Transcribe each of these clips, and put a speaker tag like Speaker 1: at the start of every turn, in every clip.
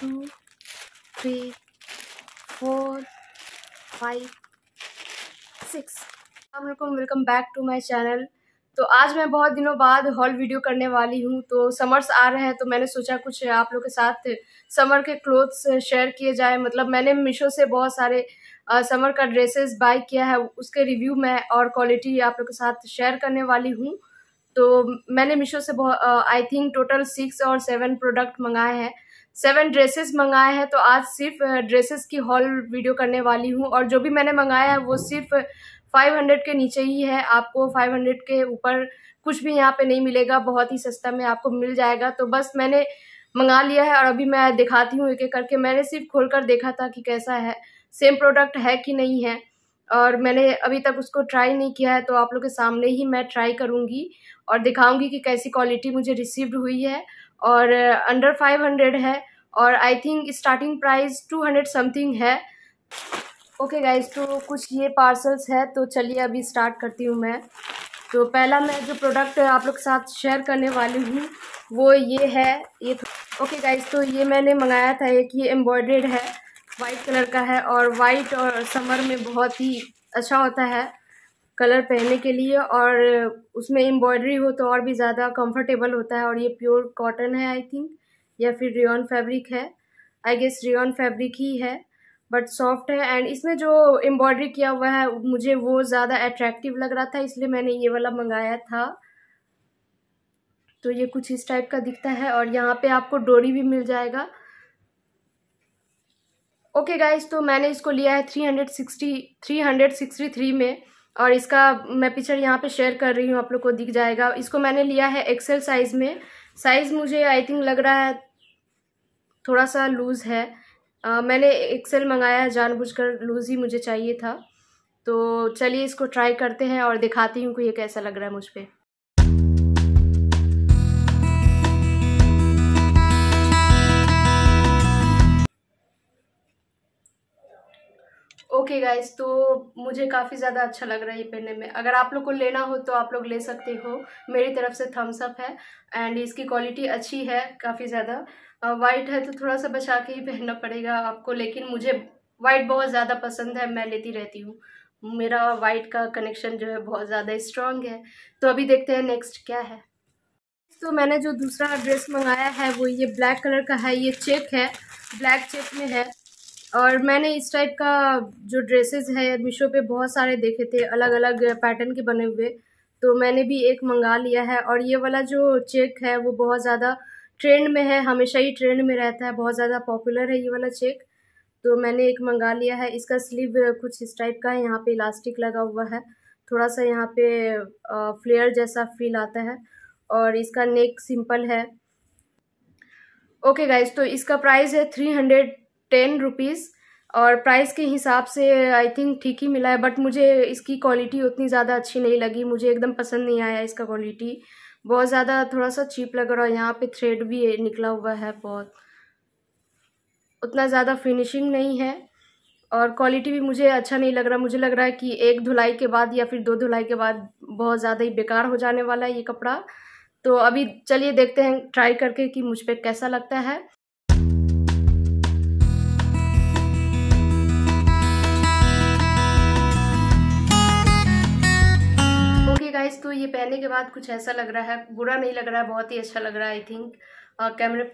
Speaker 1: to three four five six अलकुम welcome back to my channel तो आज मैं बहुत दिनों बाद हॉल वीडियो करने वाली हूँ तो समर्स आ रहे हैं तो मैंने सोचा कुछ आप लोग के साथ समर के क्लोथ्स शेयर किए जाए मतलब मैंने मीशो से बहुत सारे समर का ड्रेसेस बाय किया है उसके रिव्यू में और क्वालिटी आप लोग के साथ शेयर करने वाली हूँ तो मैंने मीशो से बहुत आई थिंक टोटल सिक्स और सेवन प्रोडक्ट मंगाए हैं सेवन ड्रेसेस मंगाए हैं तो आज सिर्फ ड्रेसेस की हॉल वीडियो करने वाली हूँ और जो भी मैंने मंगाया है वो सिर्फ 500 के नीचे ही है आपको 500 के ऊपर कुछ भी यहाँ पे नहीं मिलेगा बहुत ही सस्ता में आपको मिल जाएगा तो बस मैंने मंगा लिया है और अभी मैं दिखाती हूँ एक एक करके मैंने सिर्फ खोल कर देखा था कि कैसा है सेम प्रोडक्ट है कि नहीं है और मैंने अभी तक उसको ट्राई नहीं किया है तो आप लोग के सामने ही मैं ट्राई करूँगी और दिखाऊँगी कि कैसी क्वालिटी मुझे रिसीव्ड हुई है और अंडर फाइव हंड्रेड है और I think starting price two hundred something है ओके गाइज तो कुछ ये पार्सल्स है तो चलिए अभी स्टार्ट करती हूँ मैं तो पहला मैं जो प्रोडक्ट आप लोग के साथ शेयर करने वाली हूँ वो ये है ये ओके गाइज तो ये मैंने मंगाया था एक ये एम्ब्रॉयड्रेड है वाइट कलर का है और वाइट और समर में बहुत ही अच्छा होता है कलर पहनने के लिए और उसमें एम्ब्रॉयडरी हो तो और भी ज़्यादा कंफर्टेबल होता है और ये प्योर कॉटन है आई थिंक या फिर रिओन फैब्रिक है आई गेस रिओन फैब्रिक ही है बट सॉफ्ट है एंड इसमें जो एम्ब्रॉयडरी किया हुआ है मुझे वो ज़्यादा अट्रैक्टिव लग रहा था इसलिए मैंने ये वाला मंगाया था तो ये कुछ इस टाइप का दिखता है और यहाँ पे आपको डोरी भी मिल जाएगा ओके okay गाइस तो मैंने इसको लिया है three hundred sixty hundred sixty three में और इसका मैं पिक्चर यहाँ पे शेयर कर रही हूँ आप लोग को दिख जाएगा इसको मैंने लिया है एक्सेल साइज़ में साइज़ मुझे आई थिंक लग रहा है थोड़ा सा लूज़ है आ, मैंने एक्सेल मंगाया है जानबूझकर लूज़ ही मुझे चाहिए था तो चलिए इसको ट्राई करते हैं और दिखाती हूँ कि ये कैसा लग रहा है मुझ पर ओके okay गाइज तो मुझे काफ़ी ज़्यादा अच्छा लग रहा है ये पहनने में अगर आप लोग को लेना हो तो आप लोग ले सकते हो मेरी तरफ से थम्स अप है एंड इसकी क्वालिटी अच्छी है काफ़ी ज़्यादा वाइट है तो थोड़ा सा बचा के ही पहनना पड़ेगा आपको लेकिन मुझे वाइट बहुत ज़्यादा पसंद है मैं लेती रहती हूँ मेरा वाइट का कनेक्शन जो है बहुत ज़्यादा स्ट्रॉन्ग है तो अभी देखते हैं नेक्स्ट क्या है तो मैंने जो दूसरा ड्रेस मंगाया है वो ये ब्लैक कलर का है ये चेक है ब्लैक चेक में है और मैंने इस टाइप का जो ड्रेसेस है मीशो पे बहुत सारे देखे थे अलग अलग पैटर्न के बने हुए तो मैंने भी एक मंगा लिया है और ये वाला जो चेक है वो बहुत ज़्यादा ट्रेंड में है हमेशा ही ट्रेंड में रहता है बहुत ज़्यादा पॉपुलर है ये वाला चेक तो मैंने एक मंगा लिया है इसका स्लीव कुछ इस टाइप का है यहाँ पर इलास्टिक लगा हुआ है थोड़ा सा यहाँ पे फ्लेयर जैसा फील आता है और इसका नेक सिंपल है ओके okay गाइज तो इसका प्राइस है थ्री हंड्रेड टेन रुपीज़ और प्राइस के हिसाब से आई थिंक ठीक ही मिला है बट मुझे इसकी क्वालिटी उतनी ज़्यादा अच्छी नहीं लगी मुझे एकदम पसंद नहीं आया इसका क्वालिटी बहुत ज़्यादा थोड़ा सा चीप लग रहा है यहाँ पे थ्रेड भी निकला हुआ है बहुत उतना ज़्यादा फिनिशिंग नहीं है और क्वालिटी भी मुझे अच्छा नहीं लग रहा मुझे लग रहा है कि एक धुलाई के बाद या फिर दो धुलाई के बाद बहुत ज़्यादा ही बेकार हो जाने वाला है ये कपड़ा तो अभी चलिए देखते हैं ट्राई करके कि मुझ पर कैसा लगता है दोस्तों ये पहनने के बाद कुछ ऐसा लग रहा है बुरा नहीं लग रहा है बहुत ही अच्छा लग रहा है आई थिंक कैमरे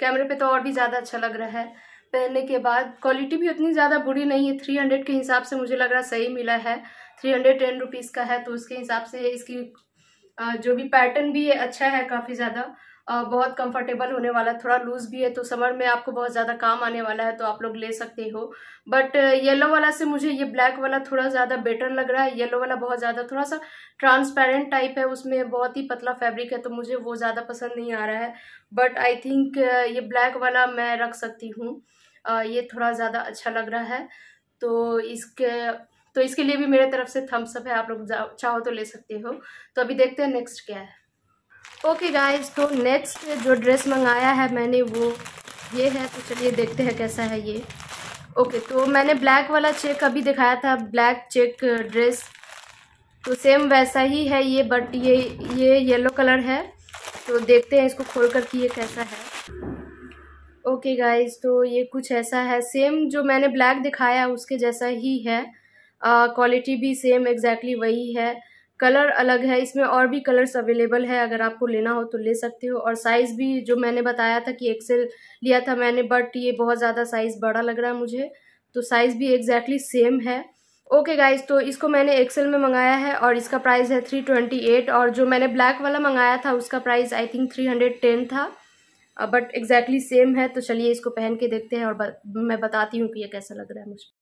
Speaker 1: कैमरे पे तो और भी ज़्यादा अच्छा लग रहा है पहनने के बाद क्वालिटी भी उतनी ज़्यादा बुरी नहीं है थ्री हंड्रेड के हिसाब से मुझे लग रहा सही मिला है थ्री हंड्रेड टेन रुपीज़ का है तो उसके हिसाब से इसकी जो भी पैटर्न भी है अच्छा है काफ़ी ज़्यादा बहुत कंफर्टेबल होने वाला थोड़ा लूज़ भी है तो समर में आपको बहुत ज़्यादा काम आने वाला है तो आप लोग ले सकते हो बट येलो वाला से मुझे ये ब्लैक वाला थोड़ा ज़्यादा बेटर लग रहा है येलो वाला बहुत ज़्यादा थोड़ा सा ट्रांसपेरेंट टाइप है उसमें बहुत ही पतला फैब्रिक है तो मुझे वो ज़्यादा पसंद नहीं आ रहा है बट आई थिंक ये ब्लैक वाला मैं रख सकती हूँ ये थोड़ा ज़्यादा अच्छा लग रहा है तो इसके तो इसके लिए भी मेरे तरफ से थम्सअप है आप लोग चाहो तो ले सकते हो तो अभी देखते हैं नेक्स्ट क्या है ओके गाइस तो नेक्स्ट जो ड्रेस मंगाया है मैंने वो ये है तो चलिए देखते हैं कैसा है ये ओके तो मैंने ब्लैक वाला चेक अभी दिखाया था ब्लैक चेक ड्रेस तो सेम वैसा ही है ये बट ये ये येलो कलर है तो देखते हैं इसको खोल कर कि ये कैसा है ओके गाइस तो ये कुछ ऐसा है सेम जो मैंने ब्लैक दिखाया उसके जैसा ही है क्वालिटी uh, भी सेम एग्जैक्टली exactly वही है कलर अलग है इसमें और भी कलर्स अवेलेबल है अगर आपको लेना हो तो ले सकते हो और साइज़ भी जो मैंने बताया था कि एक्सेल लिया था मैंने बट ये बहुत ज़्यादा साइज़ बड़ा लग रहा है मुझे तो साइज़ भी एग्जैक्टली सेम है ओके गाइज तो इसको मैंने एक्सेल में मंगाया है और इसका प्राइस है थ्री ट्वेंटी एट और जो मैंने ब्लैक वाला मंगाया था उसका price I think three hundred ten था बट एग्जैक्टली सेम है तो चलिए इसको पहन के देखते हैं और ब, मैं बताती हूँ कि ये कैसा लग रहा है मुझे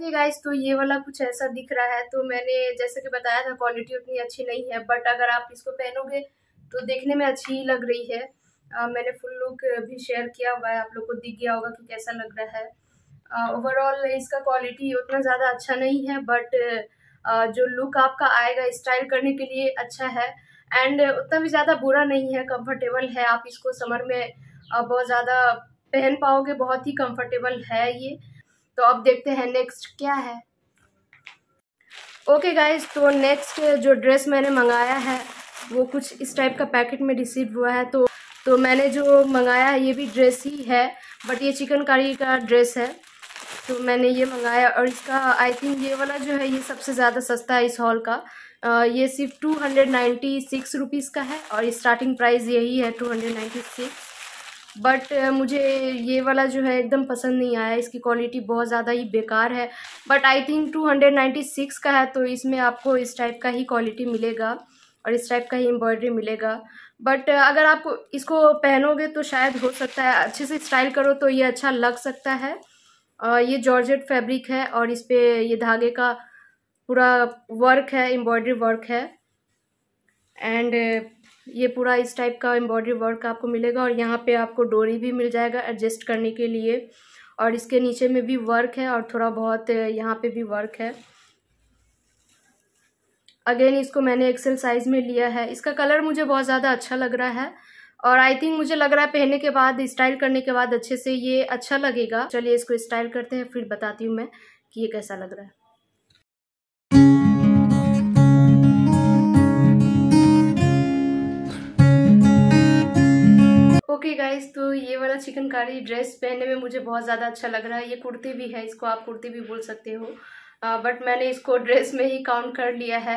Speaker 1: ओके okay गाइस तो ये वाला कुछ ऐसा दिख रहा है तो मैंने जैसे कि बताया था क्वालिटी उतनी अच्छी नहीं है बट अगर आप इसको पहनोगे तो देखने में अच्छी ही लग रही है आ, मैंने फुल लुक भी शेयर किया हुआ है आप लोग को दिख गया होगा कि कैसा लग रहा है ओवरऑल इसका क्वालिटी उतना ज़्यादा अच्छा नहीं है बट आ, जो लुक आपका आएगा स्टाइल करने के लिए अच्छा है एंड उतना भी ज़्यादा बुरा नहीं है कम्फर्टेबल है आप इसको समर में बहुत ज़्यादा पहन पाओगे बहुत ही कम्फर्टेबल है ये तो अब देखते हैं नेक्स्ट क्या है ओके okay गाइज तो नेक्स्ट जो ड्रेस मैंने मंगाया है वो कुछ इस टाइप का पैकेट में रिसीव हुआ है तो तो मैंने जो मंगाया है ये भी ड्रेस ही है बट ये चिकनकारी का ड्रेस है तो मैंने ये मंगाया और इसका आई थिंक ये वाला जो है ये सबसे ज़्यादा सस्ता है इस हॉल का आ, ये सिर्फ two hundred ninety six rupees का है और स्टार्टिंग प्राइस यही है two hundred ninety six but uh, मुझे ये वाला जो है एकदम पसंद नहीं आया इसकी क्वालिटी बहुत ज़्यादा ही बेकार है बट आई थिंक 296 का है तो इसमें आपको इस टाइप का ही क्वालिटी मिलेगा और इस टाइप का ही एम्ब्रॉयडरी मिलेगा बट uh, अगर आप इसको पहनोगे तो शायद हो सकता है अच्छे से स्टाइल करो तो ये अच्छा लग सकता है uh, ये जॉर्जेट फैब्रिक है और इस पर ये धागे का पूरा वर्क है एम्ब्रॉयडरी वर्क है एंड ये पूरा इस टाइप का एम्ब्रॉयडरी वर्क आपको मिलेगा और यहाँ पे आपको डोरी भी मिल जाएगा एडजस्ट करने के लिए और इसके नीचे में भी वर्क है और थोड़ा बहुत यहाँ पे भी वर्क है अगेन इसको मैंने एक्सेल साइज़ में लिया है इसका कलर मुझे बहुत ज़्यादा अच्छा लग रहा है और आई थिंक मुझे लग रहा है पहनने के बाद स्टाइल करने के बाद अच्छे से ये अच्छा लगेगा चलिए इसको स्टाइल करते हैं फिर बताती हूँ मैं कि ये कैसा लग रहा है ओके okay गाइस तो ये वाला चिकनकारी ड्रेस पहनने में मुझे बहुत ज़्यादा अच्छा लग रहा है ये कुर्ती भी है इसको आप कुर्ती भी बोल सकते हो बट मैंने इसको ड्रेस में ही काउंट कर लिया है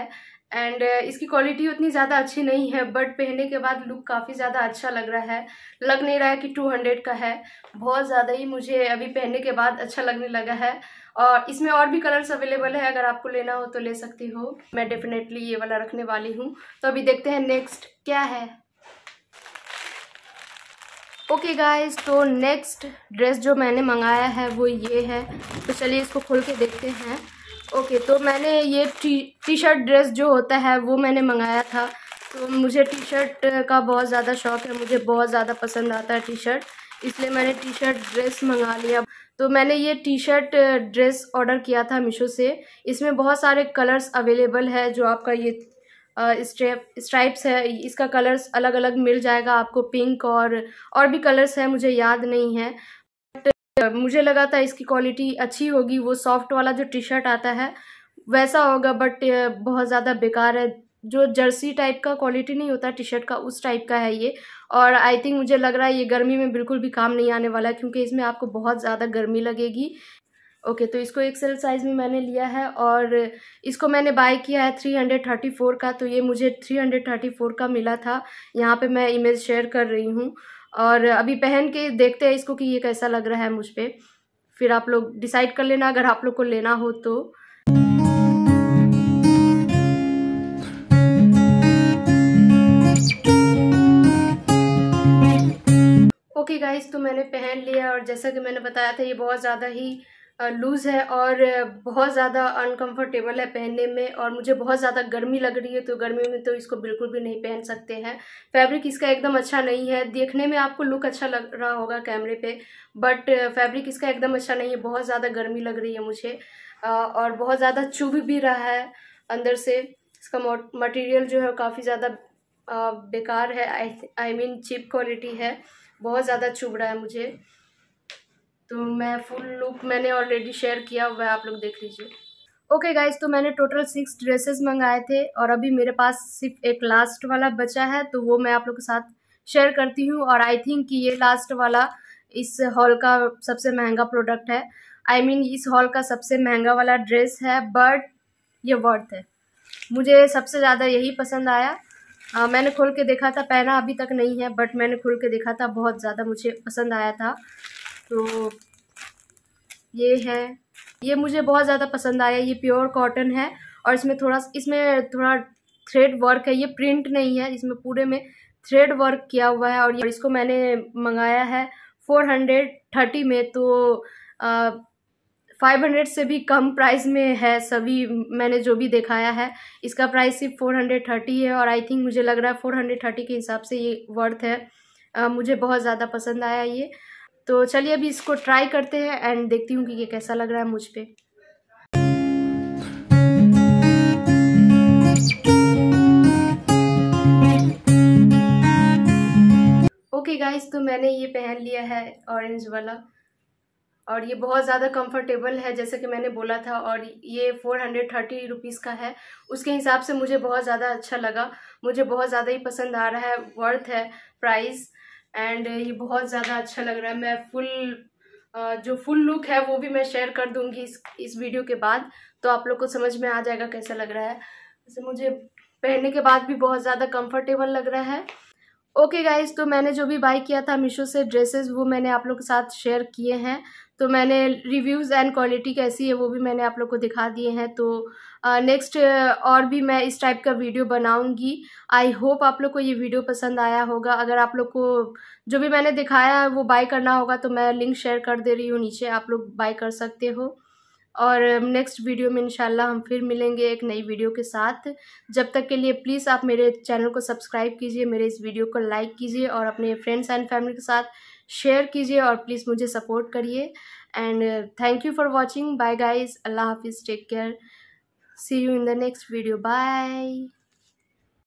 Speaker 1: एंड इसकी क्वालिटी उतनी ज़्यादा अच्छी नहीं है बट पहनने के बाद लुक काफ़ी ज़्यादा अच्छा लग रहा है लग नहीं रहा है कि टू हंड्रेड का है बहुत ज़्यादा ही मुझे अभी पहनने के बाद अच्छा लगने लगा है और इसमें और भी कलर्स अवेलेबल है अगर आपको लेना हो तो ले सकती हो मैं डेफिनेटली ये वाला रखने वाली हूँ तो अभी देखते हैं नेक्स्ट क्या है ओके गाइस तो नेक्स्ट ड्रेस जो मैंने मंगाया है वो ये है तो चलिए इसको खोल के देखते हैं ओके तो मैंने ये टी टी शर्ट ड्रेस जो होता है वो मैंने मंगाया था तो मुझे टी शर्ट का बहुत ज़्यादा शौक है मुझे बहुत ज़्यादा पसंद आता है टी शर्ट इसलिए मैंने टी शर्ट ड्रेस मंगा लिया तो मैंने ये टी शर्ट ड्रेस ऑर्डर किया था मीशो से इसमें बहुत सारे कलर्स अवेलेबल है जो आपका ये स्ट्राइप्स है इसका कलर्स अलग अलग मिल जाएगा आपको पिंक और और भी कलर्स है मुझे याद नहीं है बट मुझे लगा था इसकी क्वालिटी अच्छी होगी वो सॉफ्ट वाला जो टी शर्ट आता है वैसा होगा बट बहुत ज़्यादा बेकार है जो जर्सी टाइप का क्वालिटी नहीं होता टी शर्ट का उस टाइप का है ये और आई थिंक मुझे लग रहा है ये गर्मी में बिल्कुल भी काम नहीं आने वाला है क्योंकि इसमें आपको बहुत ज़्यादा गर्मी लगेगी ओके okay, तो इसको एक्सेल साइज़ में मैंने लिया है और इसको मैंने बाय किया है 334 का तो ये मुझे 334 का मिला था यहाँ पे मैं इमेज शेयर कर रही हूँ और अभी पहन के देखते हैं इसको कि ये कैसा लग रहा है मुझ पर फिर आप लोग डिसाइड कर लेना अगर आप लोग को लेना हो तो ओके okay गाइस तो मैंने पहन लिया और जैसा कि मैंने बताया था ये बहुत ज़्यादा ही लूज़ है और बहुत ज़्यादा अनकंफर्टेबल है पहनने में और मुझे बहुत ज़्यादा गर्मी लग रही है तो गर्मी में तो इसको बिल्कुल भी नहीं पहन सकते हैं फैब्रिक इसका एकदम अच्छा नहीं है देखने में आपको लुक अच्छा लग रहा होगा कैमरे पे बट फैब्रिक इसका एकदम अच्छा नहीं है बहुत ज़्यादा गर्मी लग रही है मुझे और बहुत ज़्यादा चुभ भी रहा है अंदर से इसका मटेरियल जो है काफ़ी ज़्यादा बेकार है आई मीन चीप क्वालिटी है बहुत ज़्यादा चुभ रहा है मुझे तो मैं फुल लुक मैंने ऑलरेडी शेयर किया हुआ है आप लोग देख लीजिए ओके okay गाइज तो मैंने टोटल सिक्स ड्रेसेस मंगाए थे और अभी मेरे पास सिर्फ एक लास्ट वाला बचा है तो वो मैं आप लोग के साथ शेयर करती हूँ और आई थिंक कि ये लास्ट वाला इस हॉल का सबसे महंगा प्रोडक्ट है आई I मीन mean, इस हॉल का सबसे महंगा वाला ड्रेस है बट ये वर्थ है मुझे सबसे ज़्यादा यही पसंद आया आ, मैंने खोल के देखा था पहना अभी तक नहीं है बट मैंने खोल के देखा था बहुत ज़्यादा मुझे पसंद आया था तो ये है ये मुझे बहुत ज़्यादा पसंद आया ये प्योर कॉटन है और इसमें थोड़ा इसमें थोड़ा थ्रेड वर्क है ये प्रिंट नहीं है इसमें पूरे में थ्रेड वर्क किया हुआ है और इसको मैंने मंगाया है फोर हंड्रेड थर्टी में तो फाइव हंड्रेड से भी कम प्राइस में है सभी मैंने जो भी दिखाया है इसका प्राइस सिर्फ फोर हंड्रेड थर्टी है और आई थिंक मुझे लग रहा है फोर हंड्रेड थर्टी के हिसाब से ये वर्थ है आ, मुझे बहुत ज़्यादा पसंद आया ये तो चलिए अभी इसको ट्राई करते हैं एंड देखती हूँ कि ये कैसा लग रहा है मुझ पर ओके गाइस तो मैंने ये पहन लिया है ऑरेंज वाला और ये बहुत ज़्यादा कंफर्टेबल है जैसे कि मैंने बोला था और ये फ़ोर हंड्रेड थर्टी रुपीज़ का है उसके हिसाब से मुझे बहुत ज़्यादा अच्छा लगा मुझे बहुत ज़्यादा ही पसंद आ रहा है वर्थ है प्राइस एंड uh, ये बहुत ज़्यादा अच्छा लग रहा है मैं फुल uh, जो फुल लुक है वो भी मैं शेयर कर दूंगी इस इस वीडियो के बाद तो आप लोग को समझ में आ जाएगा कैसा लग रहा है वैसे मुझे पहनने के बाद भी बहुत ज़्यादा कंफर्टेबल लग रहा है ओके okay गाइज तो मैंने जो भी बाई किया था मीशो से ड्रेसेस वो मैंने आप लोग के साथ शेयर किए हैं तो मैंने रिव्यूज़ एंड क्वालिटी कैसी है वो भी मैंने आप लोग को दिखा दिए हैं तो नेक्स्ट और भी मैं इस टाइप का वीडियो बनाऊंगी आई होप आप लोग को ये वीडियो पसंद आया होगा अगर आप लोग को जो भी मैंने दिखाया है वो बाय करना होगा तो मैं लिंक शेयर कर दे रही हूँ नीचे आप लोग बाय कर सकते हो और नेक्स्ट um, वीडियो में इंशाल्लाह हम फिर मिलेंगे एक नई वीडियो के साथ जब तक के लिए प्लीज़ आप मेरे चैनल को सब्सक्राइब कीजिए मेरे इस वीडियो को लाइक कीजिए और अपने फ्रेंड्स एंड फैमिली के साथ शेयर कीजिए और प्लीज़ मुझे सपोर्ट करिए and thank you for watching bye guys अल्लाह हाफिज़ take care see you in the next video bye